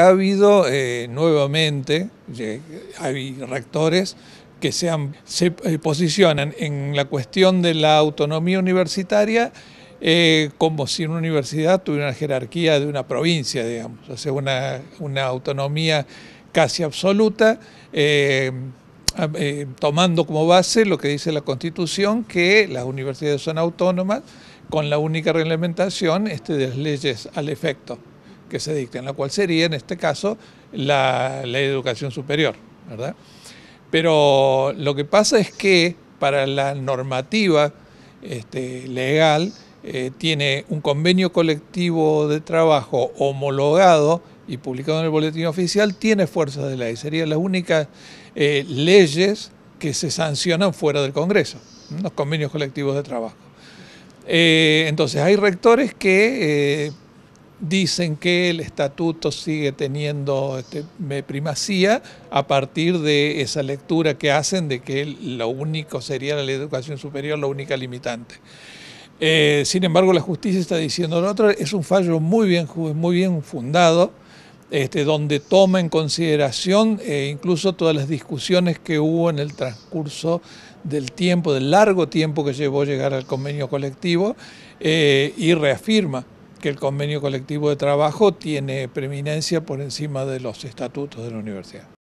Ha habido eh, nuevamente, eh, hay rectores que se, eh, posicionan en la cuestión de la autonomía universitaria como si una universidad tuviera una jerarquía de una provincia, digamos, o sea, una, autonomía casi absoluta, tomando como base lo que dice la Constitución, que las universidades son autónomas con la única reglamentación este, de las leyes al efecto que se dicten, la cual sería en este caso la ley de educación superior, ¿verdad? Pero lo que pasa es que para la normativa este, legal eh, tiene un convenio colectivo de trabajo homologado y publicado en el boletín oficial, tiene fuerza de ley. Serían las únicas eh, leyes que se sancionan fuera del Congreso, los convenios colectivos de trabajo. Eh, entonces hay rectores que dicen que el estatuto sigue teniendo este, primacía a partir de esa lectura que hacen de que lo único sería la educación superior la única limitante. Eh, sin embargo, la justicia está diciendo lo otro, es un fallo muy bien, muy bien fundado, este, donde toma en consideración eh, incluso todas las discusiones que hubo en el transcurso del tiempo, del largo tiempo que llevó llegar al convenio colectivo, eh, y reafirma que el convenio colectivo de trabajo tiene preeminencia por encima de los estatutos de la universidad.